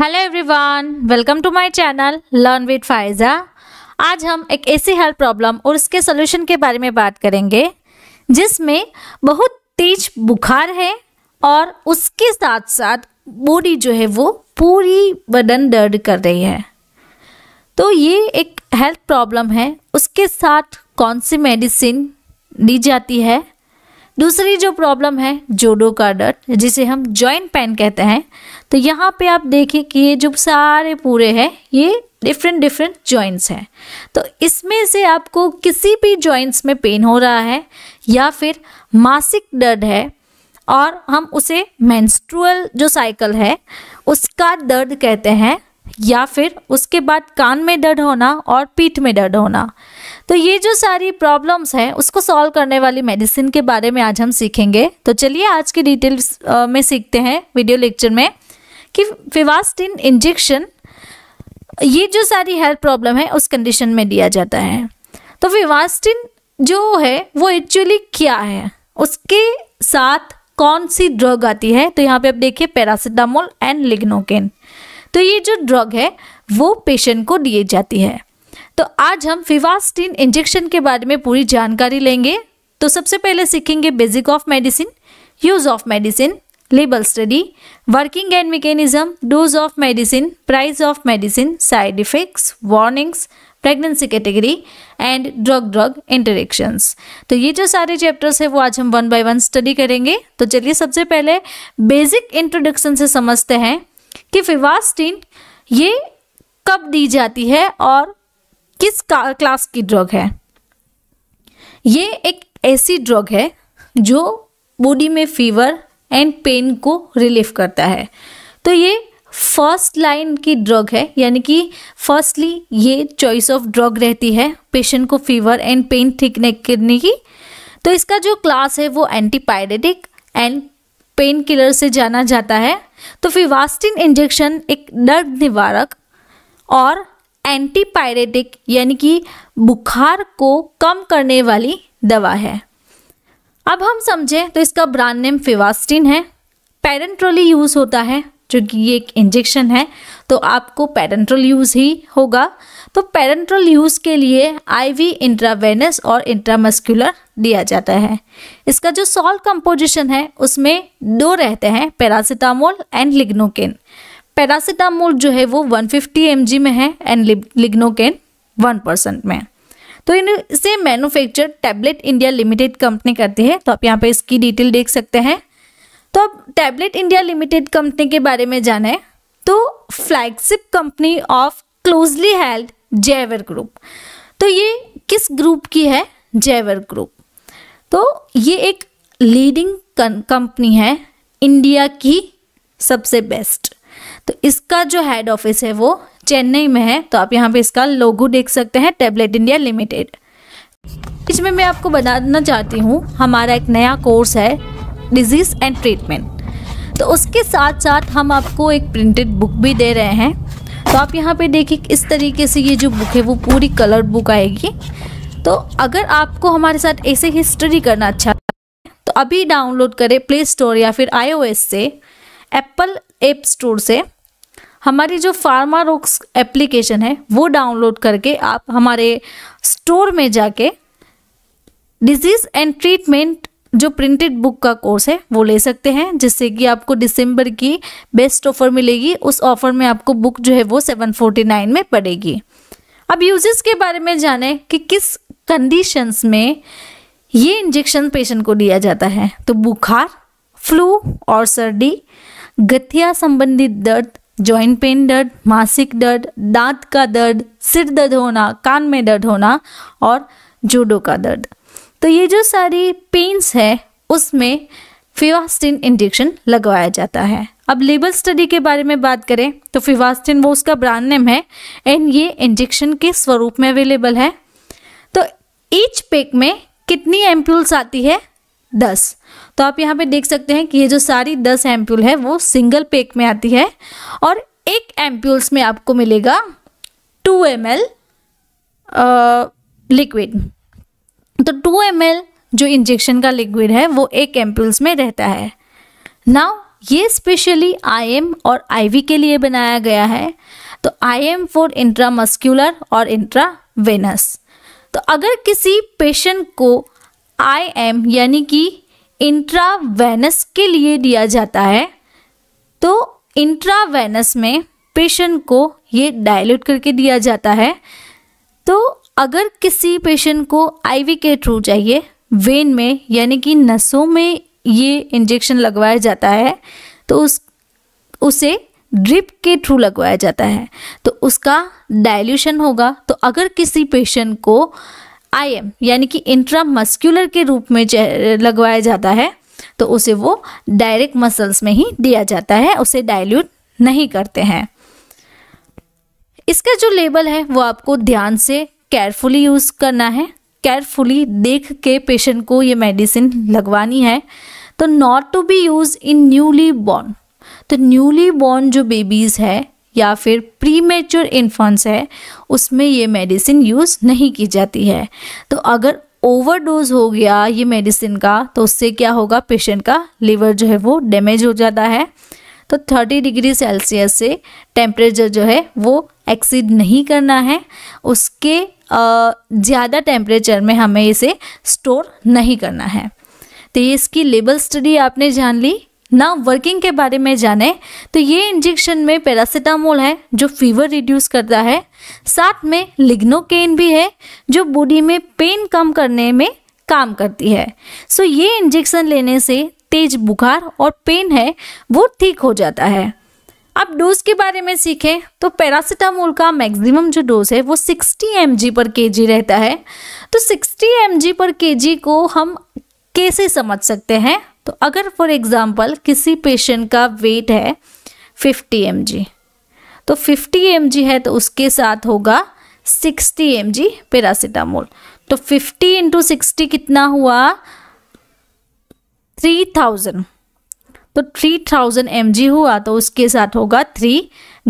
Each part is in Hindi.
hello everyone welcome to my channel learn with Faiza आज हम एक ऐसी हेल्थ प्रॉब्लम और उसके सोल्यूशन के बारे में बात करेंगे जिसमें बहुत तेज बुखार है और उसके साथ साथ बॉडी जो है वो पूरी बदन दर्द कर रही है तो ये एक हेल्थ प्रॉब्लम है उसके साथ कौन सी मेडिसिन दी जाती है दूसरी जो प्रॉब्लम है जोडो का डट जिसे हम जॉइंट पेन कहते हैं तो यहाँ पे आप देखें कि ये जो सारे पूरे हैं ये डिफरेंट डिफरेंट जॉइंट्स हैं तो इसमें से आपको किसी भी जॉइंट्स में पेन हो रहा है या फिर मासिक दर्द है और हम उसे मेंस्ट्रुअल जो साइकिल है उसका दर्द कहते हैं या फिर उसके बाद कान में दर्द होना और पीठ में दर्द होना तो ये जो सारी प्रॉब्लम्स हैं उसको सॉल्व करने वाली मेडिसिन के बारे में आज हम सीखेंगे तो चलिए आज के डिटेल्स में सीखते हैं वीडियो लेक्चर में कि फिवास्टिन इंजेक्शन ये जो सारी हेल्थ प्रॉब्लम है उस कंडीशन में दिया जाता है तो फिवास्टिन जो है वो एक्चुअली क्या है उसके साथ कौन सी ड्रग आती है तो यहाँ पे आप देखिए पैरासिटामोल एंड लिग्नोकेन तो ये जो ड्रग है वो पेशेंट को दिए जाती है तो आज हम फिवास्टिन इंजेक्शन के बारे में पूरी जानकारी लेंगे तो सबसे पहले सीखेंगे basic of medicine use of medicine label study working and mechanism dose of medicine price of medicine side effects warnings pregnancy category and drug drug interactions तो ये जो सारे चैप्टर्स हैं वो आज हम वन बाय वन स्टडी करेंगे तो चलिए सबसे पहले बेसिक इंट्रोडक्शन से समझते हैं कि फिवास्टिन ये कब दी जाती है और किस क्लास की ड्रग है ये एक ऐसी ड्रग है जो बॉडी में फीवर एंड पेन को रिलीफ करता है तो ये फर्स्ट लाइन की ड्रग है यानी कि फर्स्टली ये चॉइस ऑफ ड्रग रहती है पेशेंट को फीवर एंड पेन ठीक नहीं करने की तो इसका जो क्लास है वो एंटीपायरेटिक एंड पेन किलर से जाना जाता है तो फिवास्टिन इंजेक्शन एक दर्द निवारक और एंटीपायरेटिक यानी कि बुखार को कम करने वाली दवा है अब हम समझें तो इसका ब्रांड नेम फिवास्टिन है पेरेंट्रोली यूज़ होता है जो कि ये एक इंजेक्शन है तो आपको पेरेंट्रल यूज़ ही होगा तो पेरेंट्रल यूज़ के लिए आईवी इंट्रावेनस और इंट्रामस्कुलर दिया जाता है इसका जो सॉल्ट कंपोजिशन है उसमें दो रहते हैं पैरासिटामोल एंड लिग्नोकिन पैरासिटामोल जो है वो 150 फिफ्टी में है एंड लिग्नोकेन वन परसेंट में तो तो इसे manufacture tablet India limited company करती है तो आप यहाँ पे इसकी डिटेल देख सकते हैं तो अब टैबलेट इंडिया लिमिटेड कंपनी के बारे में जाने तो flagship company of closely held जयवर ग्रुप तो ये किस ग्रुप की है जयवर ग्रुप तो ये एक लीडिंग कंपनी है इंडिया की सबसे बेस्ट तो इसका जो हेड ऑफिस है वो चेन्नई में है तो आप यहाँ पे इसका लोगो देख सकते हैं टेबलेट इंडिया लिमिटेड इसमें मैं आपको बताना चाहती हूँ हमारा एक नया कोर्स है डिजीज़ एंड ट्रीटमेंट तो उसके साथ साथ हम आपको एक प्रिंटेड बुक भी दे रहे हैं तो आप यहाँ पे देखिए इस तरीके से ये जो बुक है वो पूरी कलर बुक आएगी तो अगर आपको हमारे साथ ऐसे ही स्टडी करना अच्छा तो अभी डाउनलोड करें प्ले स्टोर या फिर आईओएस से एप्पल एप स्टोर से हमारी जो फार्मा रोक्स एप्लीकेशन है वो डाउनलोड करके आप हमारे स्टोर में जाके डिजीज़ एंड ट्रीटमेंट जो प्रिंटेड बुक का कोर्स है वो ले सकते हैं जिससे कि आपको दिसंबर की बेस्ट ऑफर मिलेगी उस ऑफर में आपको बुक जो है वो 749 में पड़ेगी अब यूजेस के बारे में जानें कि किस कंडीशंस में ये इंजेक्शन पेशेंट को दिया जाता है तो बुखार फ्लू और सर्दी गठिया संबंधित दर्द जॉइंट पेन दर्द मासिक दर्द दांत का दर्द सिर दर्द होना कान में दर्द होना और जोड़ों का दर्द तो ये जो सारी पेन्स है उसमें फिवास्टिन इंजेक्शन लगवाया जाता है अब लेबल स्टडी के बारे में बात करें तो फिवास्टिन वो उसका ब्रांड नेम है एंड ये इंजेक्शन के स्वरूप में अवेलेबल है तो ईच पेक में कितनी एम्प्यूल्स आती है दस तो आप यहाँ पे देख सकते हैं कि ये जो सारी दस एम्प्यूल है वो सिंगल पेक में आती है और एक एम्प्यूल्स में आपको मिलेगा टू एम एल लिक्विड तो टू एम एल जो इंजेक्शन का लिक्विड है वो एक एम्प्यूल्स में रहता है नाउ ये स्पेशली आईएम और आईवी के लिए बनाया गया है तो आईएम फॉर इंट्रामस्क्यूलर और इंट्रावेनस तो अगर किसी पेशेंट को आई एम यानी कि इंट्रावेनस के लिए दिया जाता है तो इंट्रावेनस में पेशेंट को ये डायल्यूट करके दिया जाता है तो अगर किसी पेशेंट को आईवी के थ्रू चाहिए वेन में यानी कि नसों में ये इंजेक्शन लगवाया जाता है तो उस उसे ड्रिप के थ्रू लगवाया जाता है तो उसका डाइल्यूशन होगा तो अगर किसी पेशेंट को आई यानी कि इंट्रा मस्क्यूलर के रूप में लगवाया जाता है तो उसे वो डायरेक्ट मसल्स में ही दिया जाता है उसे डाइल्यूट नहीं करते हैं इसका जो लेबल है वो आपको ध्यान से केयरफुली यूज़ करना है केयरफुली देख के पेशेंट को ये मेडिसिन लगवानी है तो not to be use in newly born तो न्यूली बॉर्न जो बेबीज़ है या फिर प्री मेच्योर इन्फॉन्स है उसमें ये मेडिसिन यूज़ नहीं की जाती है तो अगर ओवरडोज हो गया ये मेडिसिन का तो उससे क्या होगा पेशेंट का लीवर जो है वो डैमेज हो जाता है तो 30 डिग्री सेल्सियस से टेम्परेचर जो है वो एक्सीड नहीं करना है उसके ज़्यादा टेम्परेचर में हमें इसे स्टोर नहीं करना है तो ये इसकी लेबल स्टडी आपने जान ली ना वर्किंग के बारे में जाने तो ये इंजेक्शन में पैरासीटामोल है जो फीवर रिड्यूस करता है साथ में लिग्नोकेन भी है जो बॉडी में पेन कम करने में काम करती है सो ये इंजेक्शन लेने से तेज बुखार और पेन है वो ठीक हो जाता है अब डोज के बारे में सीखें तो पैरासीटामोल का मैक्सिमम जो डोज है वो 60 एम पर के रहता है तो 60 एम पर के को हम कैसे समझ सकते हैं तो अगर फॉर एग्ज़ाम्पल किसी पेशेंट का वेट है 50 एम तो 50 एम है तो उसके साथ होगा 60 एम जी पेरासिटामोल तो 50 इंटू सिक्सटी कितना हुआ 3000 तो 3000 एम हुआ तो उसके साथ होगा 3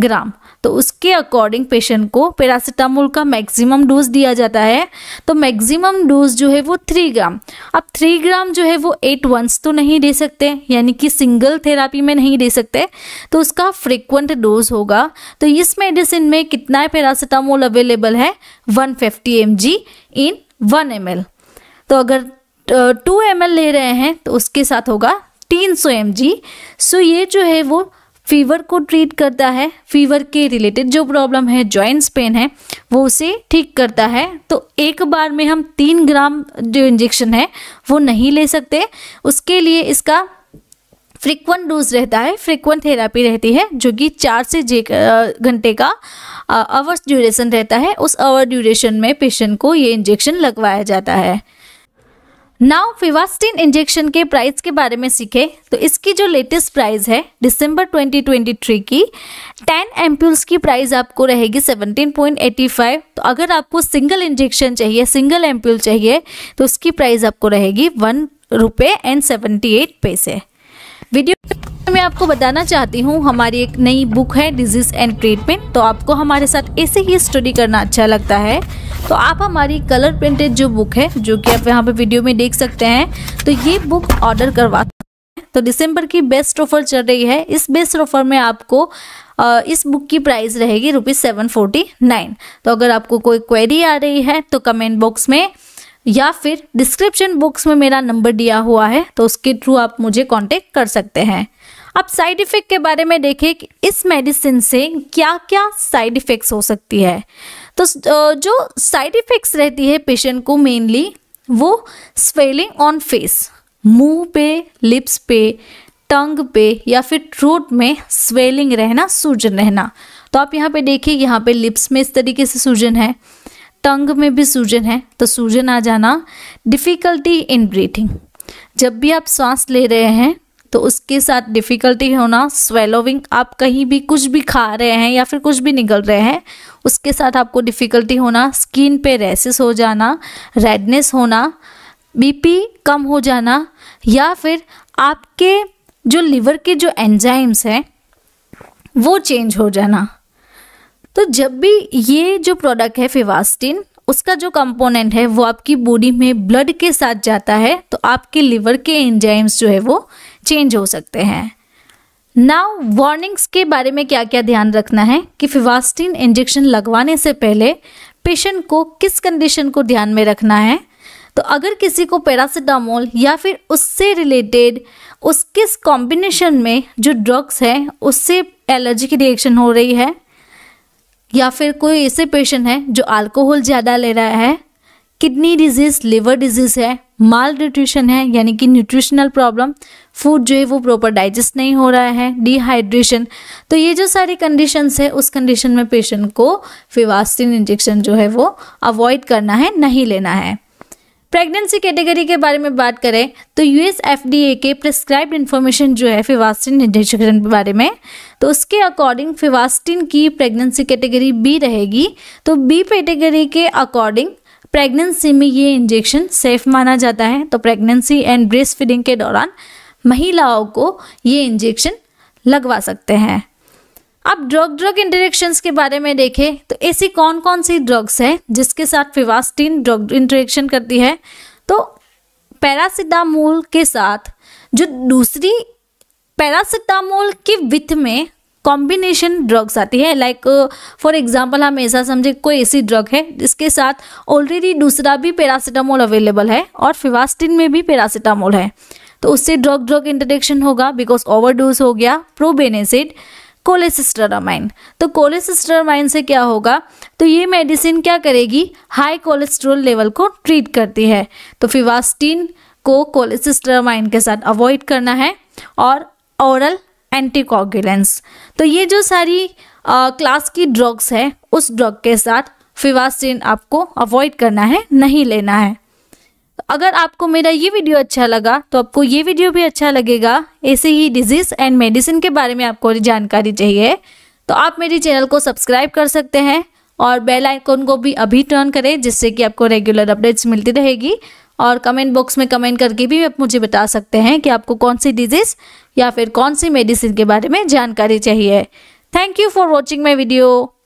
ग्राम तो उसके अकॉर्डिंग पेशेंट को पैरासीटामोल का मैक्सिमम डोज दिया जाता है तो मैक्सिमम डोज जो है वो थ्री ग्राम अब थ्री ग्राम जो है वो एट वंस तो नहीं दे सकते यानी कि सिंगल थेरापी में नहीं दे सकते तो उसका फ्रिक्वेंट डोज होगा तो इस मेडिसिन में कितना पैरासीटामोल अवेलेबल है one fifty M G in one M L तो अगर टू एम एल ले रहे हैं तो उसके साथ होगा तीन सौ एम जी सो ये जो है वो फीवर को ट्रीट करता है फीवर के रिलेटेड जो प्रॉब्लम है जॉइंट्स पेन है वो उसे ठीक करता है तो एक बार में हम तीन ग्राम जो इंजेक्शन है वो नहीं ले सकते उसके लिए इसका फ्रीक्वेंट डोज रहता है फ्रीक्वेंट थेरापी रहती है जो कि चार से घंटे का आवर्स ड्यूरेशन रहता है उस आवर ड्यूरेशन में पेशेंट को ये इंजेक्शन लगवाया जाता है नाउ फिवास्टिन इंजेक्शन के प्राइस के बारे में सीखे तो इसकी जो लेटेस्ट प्राइस है दिसंबर 2023 की 10 एम्प्यूल्स की प्राइस आपको रहेगी 17.85 तो अगर आपको सिंगल इंजेक्शन चाहिए सिंगल एम्प्यूल चाहिए तो उसकी प्राइस आपको रहेगी वन रुपये एंड सेवेंटी एट पैसे वीडियो तो मैं आपको बताना चाहती हूँ हमारी एक नई बुक है डिजीज एंड ट्रीटमेंट तो आपको हमारे साथ ऐसे ही स्टडी करना अच्छा लगता है तो आप हमारी कलर प्रिंटेड जो बुक है जो कि आप यहाँ पे वीडियो में देख सकते हैं तो ये बुक ऑर्डर करवा तो दिसंबर की बेस्ट ऑफर चल रही है इस बेस्ट ऑफर में आपको इस बुक की प्राइस रहेगी रुपीज़ सेवन फोर्टी नाइन तो अगर आपको कोई क्वेरी आ रही है तो कमेंट बॉक्स में या फिर डिस्क्रिप्शन बॉक्स में मेरा नंबर दिया हुआ है तो उसके थ्रू आप मुझे कांटेक्ट कर सकते हैं अब साइड इफेक्ट के बारे में देखें कि इस मेडिसिन से क्या क्या साइड इफेक्ट्स हो सकती है तो जो साइड इफेक्ट्स रहती है पेशेंट को मेनली वो स्वेलिंग ऑन फेस मुंह पे लिप्स पे टंग पे या फिर थ्रोट में स्वेलिंग रहना सूजन रहना तो आप यहाँ पे देखिए यहाँ पे लिप्स में इस तरीके से सूजन है टंग में भी सूजन है तो सूजन आ जाना डिफ़िकल्टी इन ब्रीथिंग जब भी आप सांस ले रहे हैं तो उसके साथ डिफ़िकल्टी होना स्वेलोविंग आप कहीं भी कुछ भी खा रहे हैं या फिर कुछ भी निकल रहे हैं उसके साथ आपको डिफ़िकल्टी होना स्किन पे रेसिस हो जाना रेडनेस होना बीपी कम हो जाना या फिर आपके जो लिवर के जो एंजाइम्स हैं वो चेंज हो जाना तो जब भी ये जो प्रोडक्ट है फिवास्टिन उसका जो कंपोनेंट है वो आपकी बॉडी में ब्लड के साथ जाता है तो आपके लिवर के एंजाइम्स जो है वो चेंज हो सकते हैं नाउ वार्निंग्स के बारे में क्या क्या ध्यान रखना है कि फिवास्टिन इंजेक्शन लगवाने से पहले पेशेंट को किस कंडीशन को ध्यान में रखना है तो अगर किसी को पैरासीटामोल या फिर उससे रिलेटेड उस किस कॉम्बिनेशन में जो ड्रग्स है उससे एलर्जी की रिएक्शन हो रही है या फिर कोई ऐसे पेशेंट है जो अल्कोहल ज़्यादा ले रहा है किडनी डिजीज लिवर डिजीज है माल न्यूट्रिशन है यानी कि न्यूट्रिशनल प्रॉब्लम फूड जो है वो प्रॉपर डाइजेस्ट नहीं हो रहा है डिहाइड्रेशन तो ये जो सारी कंडीशंस है उस कंडीशन में पेशेंट को फिवास्टिन इंजेक्शन जो है वो अवॉइड करना है नहीं लेना है प्रेगनेंसी कैटेगरी के बारे में बात करें तो यूएस एफडीए के प्रिस्क्राइब्ड इन्फॉर्मेशन जो है फिवास्टिन इंजेक्शन के बारे में तो उसके अकॉर्डिंग फिवास्टिन की प्रेगनेंसी कैटेगरी बी रहेगी तो बी कैटेगरी के अकॉर्डिंग प्रेगनेंसी में ये इंजेक्शन सेफ माना जाता है तो प्रेगनेंसी एंड ब्रेस्ट फीडिंग के दौरान महिलाओं को ये इंजेक्शन लगवा सकते हैं अब ड्रग ड्रग इंटरेक्शंस के बारे में देखें तो ऐसी कौन कौन सी ड्रग्स है जिसके साथ फिवास्टीन ड्रग इंटरेक्शन करती है तो पैरासीटामोल के साथ जो दूसरी पैरासिटामोल के विथ में कॉम्बिनेशन ड्रग्स आती है लाइक फॉर एग्जाम्पल हम ऐसा समझे कोई ऐसी ड्रग है जिसके साथ ऑलरेडी दूसरा भी पैरासीटामोल अवेलेबल है और फिवास्टिन में भी पैरासीटामोल है तो उससे ड्रग ड्रग इंटरेक्शन होगा बिकॉज ओवरडोज हो गया प्रोबेनेसिड कोलेसिस्टरामाइन तो कोलेसिस्टरामाइन से क्या होगा तो ये मेडिसिन क्या करेगी हाई कोलेस्ट्रोल लेवल को ट्रीट करती है तो फिवास्टिन को कोलेसिस्टरामाइन के साथ अवॉइड करना है और ओरल एंटीकॉगुलेंस तो ये जो सारी आ, क्लास की ड्रग्स है उस ड्रग के साथ फिवास्टिन आपको अवॉइड करना है नहीं लेना है अगर आपको मेरा ये वीडियो अच्छा लगा तो आपको ये वीडियो भी अच्छा लगेगा ऐसे ही डिजीज़ एंड मेडिसिन के बारे में आपको जानकारी चाहिए तो आप मेरे चैनल को सब्सक्राइब कर सकते हैं और बेल आइकन को भी अभी टर्न करें जिससे कि आपको रेगुलर अपडेट्स मिलती रहेगी और कमेंट बॉक्स में कमेंट करके भी आप मुझे बता सकते हैं कि आपको कौन सी डिजीज़ या फिर कौन सी मेडिसिन के बारे में जानकारी चाहिए thank you for watching my video